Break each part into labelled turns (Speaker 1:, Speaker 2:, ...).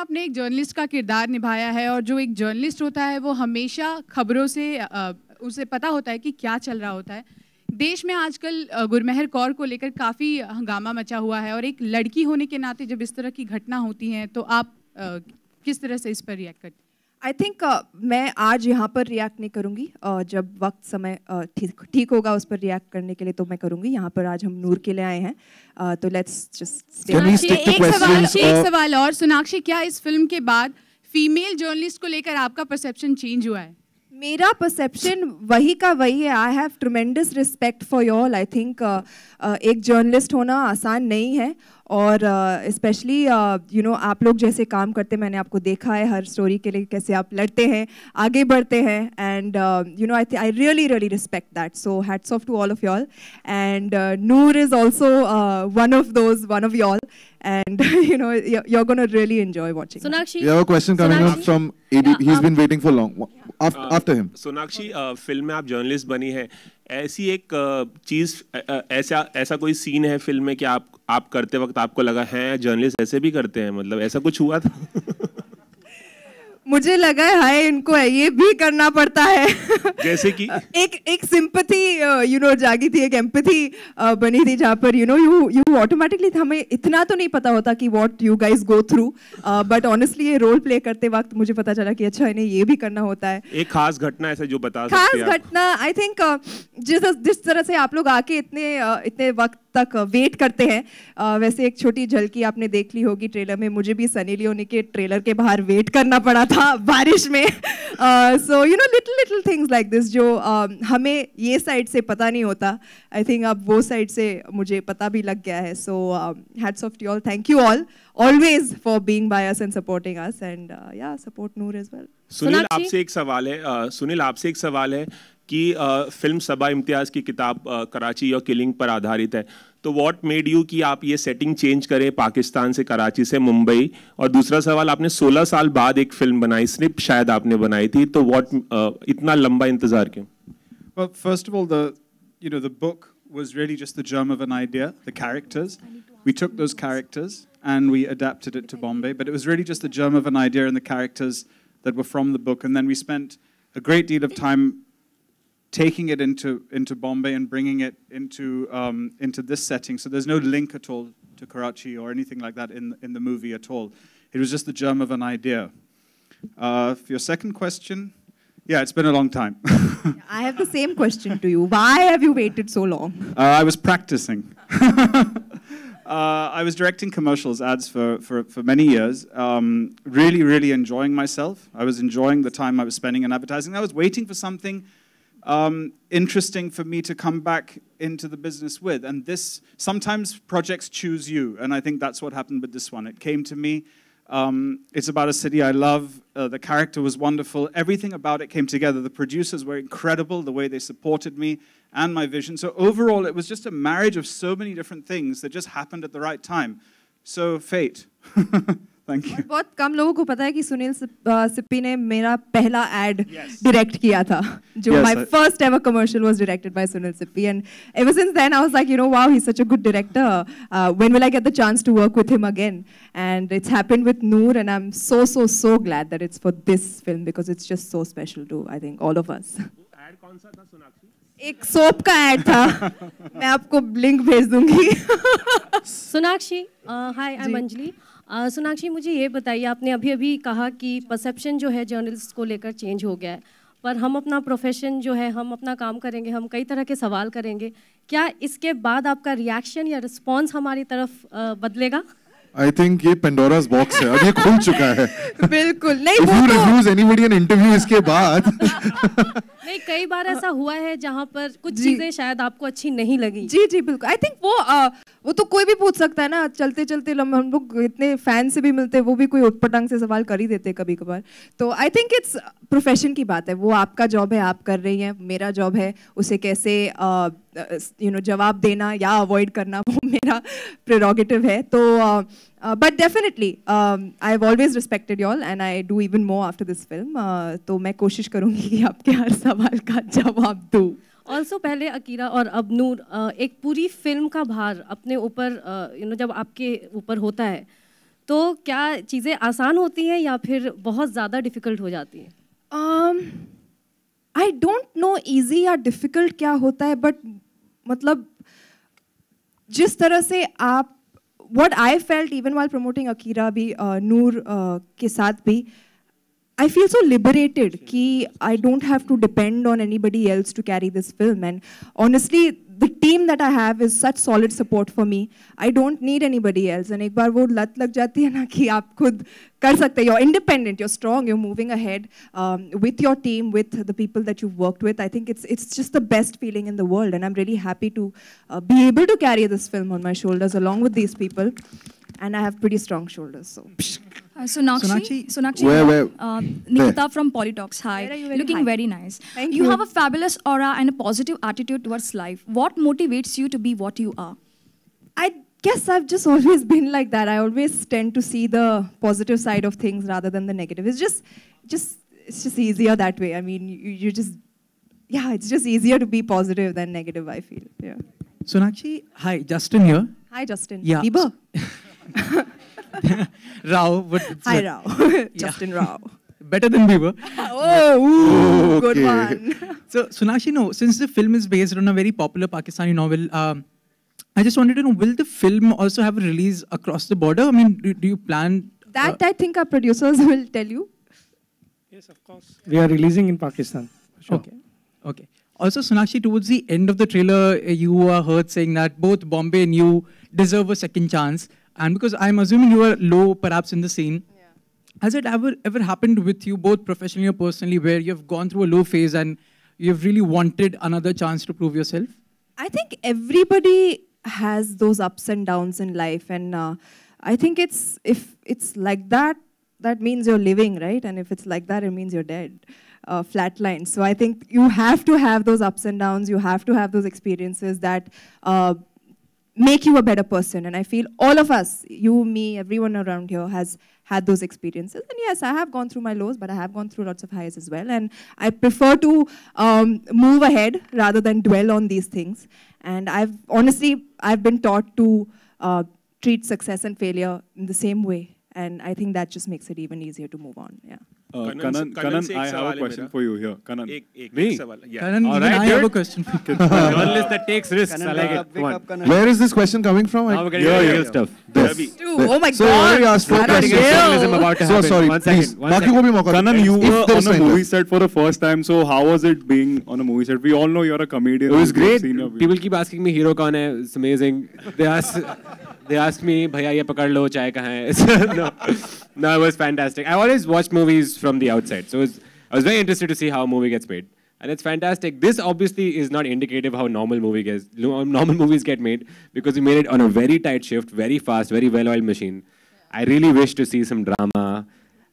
Speaker 1: आपने एक जर्नलिस्ट का किरदार निभाया है और जो एक जर्नलिस्ट होता है वो हमेशा खबरों से उसे पता होता है कि क्या चल रहा होता है देश में आजकल गुरमेहर कौर को लेकर काफ़ी हंगामा मचा हुआ है और एक लड़की होने के नाते जब इस तरह की घटना होती है तो आप किस तरह से इस पर रिएक्ट करते
Speaker 2: आई थिंक uh, मैं आज यहाँ पर रिएक्ट नहीं करूँगी uh, जब वक्त समय uh, ठीक uh, ठीक होगा उस पर रिएक्ट करने के लिए तो मैं करूँगी यहाँ
Speaker 1: पर आज हम नूर
Speaker 2: के लिए आए हैं uh, तो लेट्स जस्ट एक सवाल एक uh, सवाल
Speaker 1: और सोनाक्षी क्या इस फिल्म के बाद फीमेल जर्नलिस्ट को लेकर आपका परसेप्शन चेंज हुआ है
Speaker 2: मेरा परसेप्शन वही का वही है I have tremendous respect for y'all I think एक जर्नलिस्ट होना आसान नहीं है और स्पेशली यू नो आप लोग जैसे काम करते मैंने आपको देखा है हर स्टोरी के लिए कैसे आप लड़ते हैं आगे बढ़ते हैं and you know I I really really respect that so hats off to all of y'all and Noor is also one of those one of y'all and you know you are really enjoy watching Sonakshi
Speaker 1: film में आप journalist बनी है ऐसी एक uh, चीज़ ऐसा ऐसा कोई scene है फिल्म में कि आप आप करते वक्त आपको लगा है जर्नलिस्ट ऐसे भी करते हैं मतलब ऐसा कुछ हुआ था
Speaker 2: मुझे लगा है हाय इनको है ये भी करना पड़ता है
Speaker 1: जैसे कि
Speaker 2: एक एक सिंपथी यू नो जागी थी एक एम्पथी uh, बनी थी जहाँ पर you know you you automatically हमें इतना तो नहीं पता होता कि what you guys go through but honestly ये रोल प्ले करते वक्त मुझे पता चला कि अच्छा इन्हें ये भी करना होता है
Speaker 3: एक खास
Speaker 1: घटना ऐसा जो बता खास
Speaker 2: घटना आई थिंक uh, जिस जिस तरह से आप लोग आके इतने uh, इतने वक्त तक वेट uh, करते हैं आ, वैसे एक छोटी झलकी आपने देख ली होगी ट्रेलर में मुझे भी सनी लियोनी के ट्रेलर के बाहर वेट करना पड़ा था हाँ बारिश में so you know little little things like this जो uh, हमें ये साइड से पता नहीं होता आई थिंक अब वो साइड से मुझे पता भी लग गया है so hats off you all thank you all always for being by us and supporting us and या support Noor as well Sunil आपसे
Speaker 1: एक सवाल है uh, सुनील आपसे एक सवाल है कि uh, फिल्म सबा इम्तियाज़ की किताब uh, कराची और किलिंग पर आधारित है तो व्हाट मेड यू कि आप ये सेटिंग चेंज करें पाकिस्तान से कराची से मुंबई और दूसरा सवाल आपने 16 साल बाद एक फिल्म बनाई स्निप शायद आपने बनाई थी तो व्हाट uh, इतना लंबा इंतजार क्यों
Speaker 3: well first of all the you know the book was really just the germ of an idea the characters we took those characters and we adapted it to bombay but it was really just the germ of an idea and the characters that were from the book and then we spent a great deal of time taking it into, into Bombay and bringing it into, um, into this setting. So there's no link at all to Karachi or anything like that in, in the movie at all. It was just the germ of an idea. Uh, for your second question, yeah, it's been a long time.
Speaker 2: I have the same question to you. Why have you waited so long?
Speaker 3: Uh, I was practicing. Uh, I was directing commercials, ads for, for, for many years, um, really, really enjoying myself. I was enjoying the time I was spending in advertising. I was waiting for something um, interesting for me to come back into the business with. And this sometimes projects choose you, and I think that's what happened with this one. It came to me. Um, it's about a city I love. Uh, the character was wonderful. Everything about it came together. The producers were incredible, the way they supported me and my vision. So, overall, it was just a marriage of so many different things that just happened at the right time. So, fate. Thank you
Speaker 2: बहुत कम लोगों को पता है कि सुनील सिप्पी ने मेरा पहला एड डायरेक्ट yes. किया था जो my first ever commercial was directed by Sunil Sippy and ever since then I was like you know wow he is such a good director when will I get the chance to work with him again and it's happened with Noor and I am so so so glad that it's for this film because it's just so special to I think all of us एड कौन सा
Speaker 1: था सोनाक्षी एक
Speaker 2: soap का add था मैं आपको link भेज दूंगी
Speaker 1: Sonakshi hi I am Anjali Sonakshi मुझे ये बताइए आपने अभी अभी कहा कि परसेप्शन जो है जर्नलिस्ट को लेकर चेंज हो गया है पर हम अपना प्रोफेशन जो है हम अपना काम करेंगे हम कई तरह के सवाल करेंगे क्या इसके बाद
Speaker 2: आपका रिएक्शन या रिस्पॉन्स हमारी तरफ बदलेगा
Speaker 3: आई थिंक ये पेंडोरास बॉक्स है अब ये खुल चुका है बिल्कुल नहीं वो रिफ्यूज एनीबॉडी एन इंटरव्यू इसके बाद
Speaker 1: नहीं कई बार ऐसा हुआ है जहाँ पर कुछ चीजें शायद आपको अच्छी नहीं लगी जी जी बिल्कुल
Speaker 2: आई थिंक वो आ, वो तो कोई भी पूछ सकता है ना चलते चलते हम लोग इतने फैन से भी मिलते हैं वो भी कोई उटपटांग से सवाल कर ही देते कभी कभार तो आई थिंक इट्स प्रोफेशन की बात है वो आपका जॉब है आप कर रही हैं मेरा जॉब है उसे कैसे यू नो जवाब देना या अवॉइड करना वो मेरा प्रेरोगेटिव है तो but definitely I have always respected y'all and I do even more after this film तो मैं कोशिश करूँगी कि आपके हर सवाल का जवाब दूँ
Speaker 1: ऑल्सो पहले अकीरा और अब नूर एक पूरी फिल्म का भार अपने ऊपर यू नो जब आपके ऊपर होता है तो क्या
Speaker 4: चीज़ें आसान होती हैं या फिर बहुत ज़्यादा डिफ़िकल्ट हो जाती हैं um,
Speaker 2: I don't know easy या डिफिकल्ट क्या होता है बट मतलब जिस तरह से आप what I felt even while promoting Akira भी नूर के साथ भी आई फील सो लिबरेटेड कि I don't have to depend on anybody else to carry this film and honestly the team that I have is such solid support for me. I don't need anybody else. And एक बार वो लत लग जाती है ना कि आप खुद You're independent. You're strong. You're moving ahead um, with your team, with the people that you've worked with. I think it's it's just the best feeling in the world. And I'm really happy to uh, be able to carry this film on my shoulders along with these people and I have pretty strong shoulders. So. Uh, Sonakshi, Sonakshi, Sonakshi where, where? Uh, Nikita where? from Polytox. Hi, looking high? very nice. Thank you. You have a fabulous aura and a positive attitude towards life. What motivates you to be what you are? I guess I've just always been like that. I always tend to see the positive side of things rather than the negative. It's just, just it's just easier that way. I mean, you, you just, yeah, it's just easier to be positive than negative. I feel, yeah.
Speaker 4: Sonakshi, hi, Justin here. Hi, Justin. Yeah. Rao.
Speaker 2: But Hi, Rao.
Speaker 3: Justin Rao. Better than we were. Oh, ooh, good
Speaker 2: one.
Speaker 3: so, Sunakshi, no, since the film is based on a very popular Pakistani novel, um, I just wanted to know, will the film also have a release across the border? I mean, do, do you plan... Uh,
Speaker 2: that uh, I think our producers will tell you.
Speaker 4: Yes, of course. We are releasing in Pakistan. Sure. Okay. Okay. Also, Sunakshi, towards the end of the trailer, you were heard saying that both Bombay and you deserve a second chance. And because I'm assuming you are low, perhaps in the scene, yeah. has it ever ever happened with you, both professionally or personally, where you've gone through a low phase and you've really wanted another chance to prove yourself?
Speaker 2: I think everybody has those ups and downs in life, and uh, I think it's if it's like that, that means you're living, right? And if it's like that, it means you're dead, uh, flatline. So I think you have to have those ups and downs. You have to have those experiences that. Uh, make you a better person. And I feel all of us, you, me, everyone around here has had those experiences. And yes, I have gone through my lows, but I have gone through lots of highs as well. And I prefer to um, move ahead rather than dwell on these things. And I've honestly, I've been taught to uh, treat success and failure in the same way. And I think that just makes it even easier to move on. Yeah.
Speaker 3: Uh, Kanan, Kanan, I have a question for you here. Kanan, me? All right, that takes risks. I like it. Come on. Where is this question coming from? I, stuff. This. oh my so God. So, asked for questions. about to so, sorry, one please. one second. Kanan, you were on a movie set for the first time. So, how was it being on a movie set? We all know you're a comedian. It was great. People keep asking me, hero kaun hai? It's amazing. They ask... They asked me, "Bhaiya, ye pakad lo, chai kahan hai?" So, no, no, it was fantastic. I always watch movies from the outside, so was, I was very interested to see how a movie gets made, and it's fantastic. This obviously is not indicative how normal movie gets normal movies get made because we made it on a very tight shift, very fast, very well-oiled machine. I really wish to see some drama.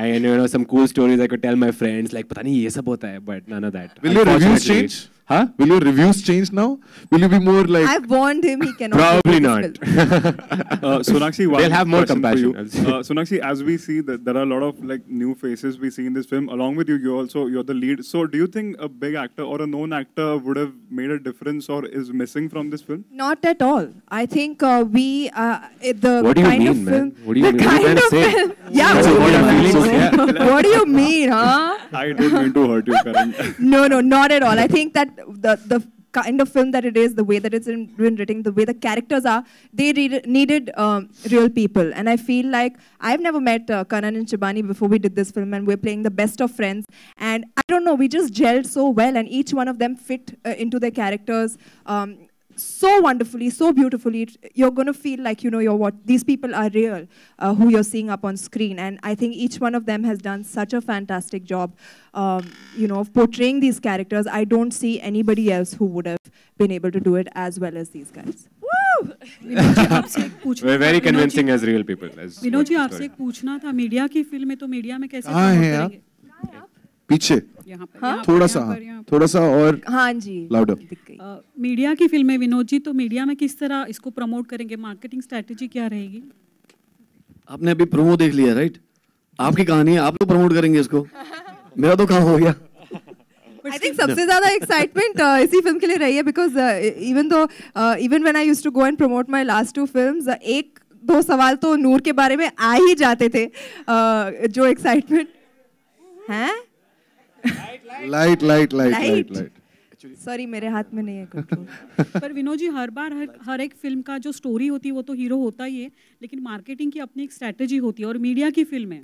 Speaker 3: And you know some cool stories I could tell my friends like, ye sab hota hai," but none of that. Will your reviews change? Huh? Will your reviews change now? Will you be more like? I
Speaker 2: warned him he cannot. Probably not.
Speaker 1: uh, Sonakshi, they'll have more compassion. Uh,
Speaker 3: Sonakshi, as we see that there are a lot of like new faces we see in this film. Along with you, you also you're the lead. So, do you think a big actor or a known actor would have made a difference or is missing from this film?
Speaker 2: Not at all. I think uh, we uh, the what do you kind mean, of man? film. What do you the mean? kind of film. Yeah.
Speaker 3: What, what, do
Speaker 2: you mean, huh?
Speaker 3: I didn't mean to hurt you, Karan.
Speaker 2: no, no, not at all. I think that the the kind of film that it is, the way that it's been written, the way the characters are, they needed um, real people. And I feel like I've never met uh, Kanan and Chibani before we did this film, and we're playing the best of friends. And I don't know, we just gelled so well, and each one of them fit uh, into their characters. Um, so wonderfully, so beautifully. You're going to feel like you know you're what these people are real, uh, who you're seeing up on screen. And I think each one of them has done such a fantastic job, um, you know, of portraying these characters. I don't see anybody else who would have been able to do it as well as these guys.
Speaker 3: We're very convincing as real people. Vinod ji, आपसे एक
Speaker 1: पूछना था media पीछे हाँ? थोड़ा सा
Speaker 3: थोड़ा सा और हाँ जी लाउडर
Speaker 1: मीडिया की फिल्में विनोद जी तो मीडिया में किस तरह इसको प्रमोट करेंगे मार्केटिंग स्ट्रेटेजी क्या रहेगी
Speaker 4: आपने अभी प्रोमो देख लिया राइट आपकी कहानी है आप तो प्रमोट करेंगे इसको मेरा तो काम हो गया
Speaker 1: आई
Speaker 2: थिंक सबसे ज़्यादा एक्साइटमेंट इसी फिल्म के लिए रही है because even though even when I used to go and promote my last two films एक दो सवाल तो नूर के बारे में आ ही जाते थे uh, जो एक्साइटमेंट हैं
Speaker 3: light light light light light
Speaker 1: sorry मेरे हाथ में नहीं है
Speaker 3: कंट्रोल
Speaker 1: पर विनोद जी हर बार हर हर एक फिल्म का जो स्टोरी होती है वो तो हीरो होता ही है लेकिन मार्केटिंग की अपनी एक स्ट्रेटजी होती है और मीडिया की फिल्म है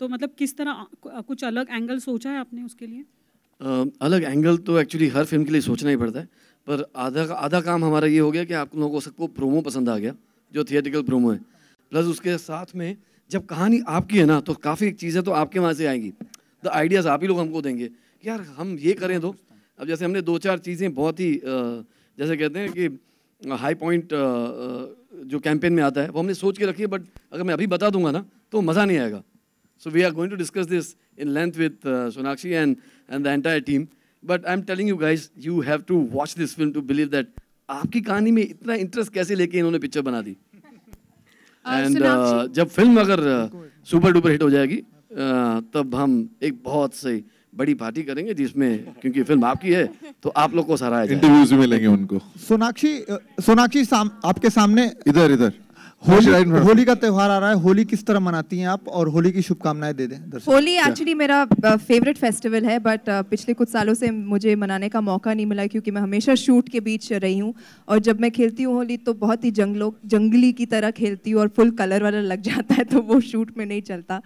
Speaker 1: तो मतलब किस तरह कुछ अलग एंगल सोचा है आपने उसके लिए
Speaker 4: uh, अलग एंगल तो एक्चुअली हर फिल्म के लिए सोचना ही पड़ता है पर आधा आधा काम हमारा ये हो गया कि आप लोगों को सबको प्रोमो पसंद आ गया जो थिएटिकल प्रोमो है प्लस उसके साथ में जब कहानी आपकी है ना तो काफ़ी चीज़ें तो आपके वहाँ से आएंगी द आइडियाज़ आप ही लोग हमको देंगे यार हम ये करें तो अब जैसे हमने दो चार चीज़ें बहुत ही जैसे कहते हैं कि हाई पॉइंट जो कैंपेन में आता है वो हमने सोच के रखी है बट अगर मैं अभी बता दूंगा ना तो मज़ा नहीं आएगा so we are going to discuss this in length with Sonakshi and and the entire team but I am telling you guys you have to watch this film to believe that आपकी कहानी में इतना इंटरेस्ट कैसे लेके इन्होंने picture बना दी and uh, uh, जब फिल्म अगर सुपर डुपर हिट हो जाएगी तब हम एक बहुत सही बड़ी पार्टी करेंगे जिसमें क्योंकि फिल्म आपकी है तो आप लोग को सराहा इंटरव्यूज मिलेंगे उनको सोनाक्षी सोनाक्षी साम, आपके सामने इधर इधर
Speaker 3: होली होली
Speaker 4: का त्यौहार आ रहा है होली किस तरह मनाती हैं आप और होली की शुभकामनाएं दे दें होली एक्चुअली
Speaker 2: मेरा फेवरेट फेस्टिवल है बट पिछले कुछ सालों से मुझे मनाने का मौका नहीं मिला क्योंकि मैं हमेशा शूट के बीच रही हूँ और जब मैं खेलती हूँ होली तो बहुत ही जंगलों जंगली की तरह खेलती हूँ और फुल कलर वाला लग जाता है तो वो शूट में नहीं चलता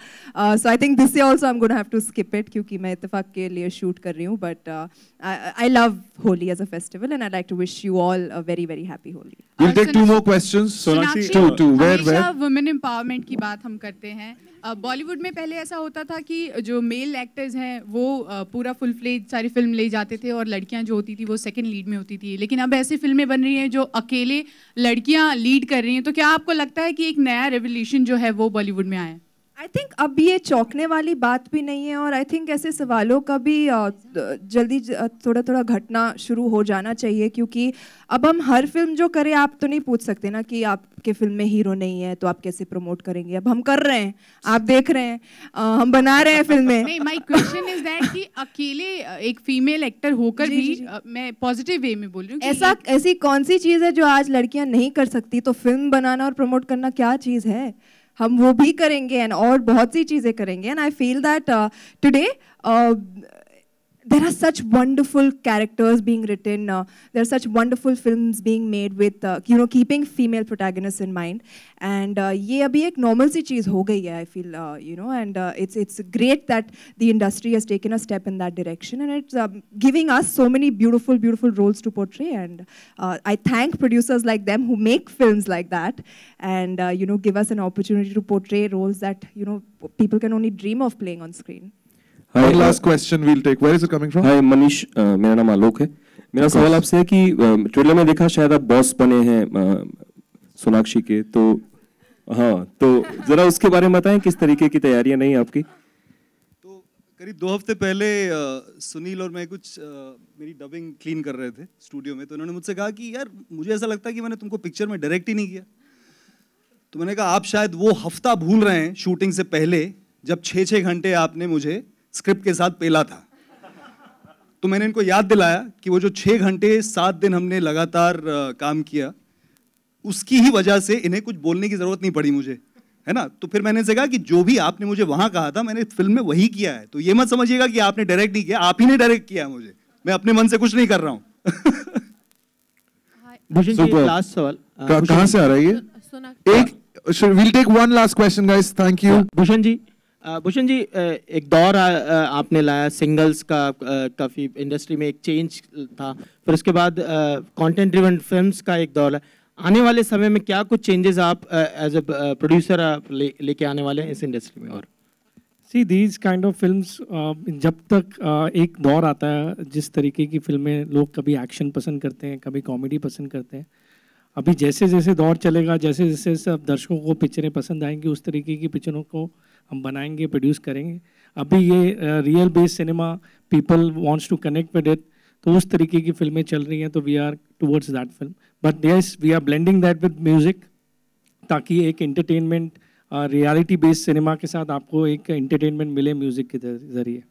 Speaker 2: so I think this also I am good have to skip it क्योंकि मैं इतफाक के लिए शूट कर रही हूँ but
Speaker 1: I
Speaker 2: love Holi as a festival and I like to wish you all a very very happy Holi
Speaker 3: We'll take two more questions. Sonakshi, two, to
Speaker 1: women empowerment की बात हम करते हैं बॉलीवुड में पहले ऐसा होता था कि जो मेल एक्टर्स हैं वो पूरा फुल फ्लेज सारी फिल्म ले जाते थे और लड़कियां जो होती थी वो सेकंड लीड में होती थी लेकिन अब ऐसी फिल्में बन रही हैं जो अकेले लड़कियां लीड कर रही हैं तो क्या आपको लगता है कि एक नया रेवोल्यूशन जो है वो बॉलीवुड में आया
Speaker 2: आई थिंक अब ये चौंकने वाली बात भी नहीं है और आई थिंक ऐसे सवालों का भी जल्दी थोड़ा थोड़ा घटना शुरू हो जाना चाहिए क्योंकि अब हम हर फिल्म जो करें आप तो नहीं पूछ सकते ना कि आपके फिल्म में हीरो नहीं है तो आप कैसे प्रमोट करेंगे अब हम कर रहे हैं आप देख रहे हैं आ, हम बना रहे हैं फिल्में
Speaker 1: माय क्वेश्चन इज दैट कि अकेले एक फीमेल एक्टर होकर जी, भी जी, जी. मैं पॉजिटिव वे में बोल रही हूँ ऐसा
Speaker 2: ऐसी कौन सी चीज़ है जो आज लड़कियाँ नहीं कर सकती तो फिल्म बनाना और प्रमोट करना क्या चीज़ है हम वो भी करेंगे एंड और बहुत सी चीज़ें करेंगे and I feel that today there are such wonderful characters being written. Uh, there are such wonderful films being made with, uh, you know, keeping female protagonists in mind. And ये अभी एक normal सी चीज हो गई है, I feel, uh, you know, and uh, it's it's great that the industry has taken a step in that direction, and it's um, giving us so many beautiful, beautiful roles to portray. And uh, I thank producers like them who make films like that, and uh, you know, give us an opportunity to portray roles that you know people can only dream of playing on screen.
Speaker 3: One last question we'll take Where is it coming from? Hi, Manish. Uh, मेरा नाम आलोक है मेरा सवाल आपसे है कि trailer uh, में देखा शायद आप बॉस बने हैं uh, सोनाक्षी के तो हाँ तो जरा उसके बारे में बताएं किस तरीके की तैयारियां नहीं आपकी तो
Speaker 4: करीब दो हफ्ते पहले सुनील और मैं कुछ मेरी डबिंग क्लीन कर रहे थे स्टूडियो में तो उन्होंने मुझसे कहा कि यार मुझे ऐसा लगता है कि मैंने तुमको पिक्चर में डायरेक्ट ही नहीं किया तो मैंने कहा आप शायद वो हफ्ता भूल रहे हैं शूटिंग से पहले जब छः छः घंटे आपने मुझे स्क्रिप्ट के साथ पेला था तो मैंने इनको याद दिलाया कि वो जो छः घंटे सात दिन हमने लगातार काम किया उसकी ही वजह से इन्हें कुछ बोलने की ज़रूरत नहीं पड़ी मुझे है ना तो फिर मैंने से कहा कि जो भी आपने मुझे वहाँ कहा था मैंने फिल्म में वही किया है तो ये मत समझिएगा कि आपने डायरेक्ट नहीं किया आप ही ने डायरेक्ट किया है मुझे मैं अपने मन से कुछ नहीं कर रहा हूँ लास्ट सवाल कहाँ से आ
Speaker 3: रही है एक will take one last question guys thank you Bhushan ji
Speaker 4: Bhushan ji एक दौर आ, आपने लाया सिंगल्स का काफ़ी इंडस्ट्री में एक चेंज था फिर उसके बाद कंटेंट ड्रिवन फिल्म्स का एक दौर है आने वाले समय में क्या कुछ चेंजेस आप एज अ प्रोड्यूसर आप लेके ले आने वाले हैं इस इंडस्ट्री में और see these kind of films जब तक uh, एक दौर आता है जिस तरीके की फिल्में लोग कभी एक्शन पसंद करते हैं कभी कॉमेडी पसंद करते हैं अभी जैसे जैसे दौर चलेगा जैसे जैसे सब दर्शकों को पिक्चरें पसंद आएंगी उस तरीके की पिक्चरों को हम बनाएंगे प्रोड्यूस करेंगे अभी ये real based cinema people wants to connect with it तो उस तरीके की फिल्में चल रही हैं तो we are towards that film but yes we are blending that with music ताकि एक इंटरटेनमेंट रियलिटी बेस्ड सिनेमा के साथ आपको एक इंटरटेनमेंट मिले म्यूज़िक के जरिए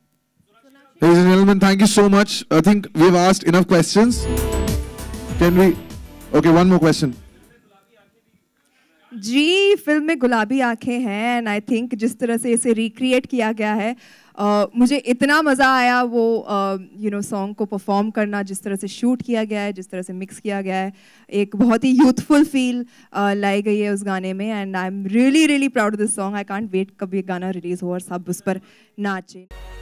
Speaker 3: Ladies and gentlemen, thank you so much. I think we've asked enough questions. Can we... okay one more question
Speaker 2: जी फिल्म में गुलाबी आंखें हैं एंड आई थिंक जिस तरह से इसे रिक्रिएट किया गया है uh, मुझे इतना मज़ा आया वो यू नो सॉन्ग को परफॉर्म करना जिस तरह से शूट किया गया है जिस तरह से मिक्स किया गया है एक बहुत ही यूथफुल फील लाई गई है उस गाने में and I am really really proud this song I can't wait कब ये गाना रिलीज़ हो और सब उस पर नाचें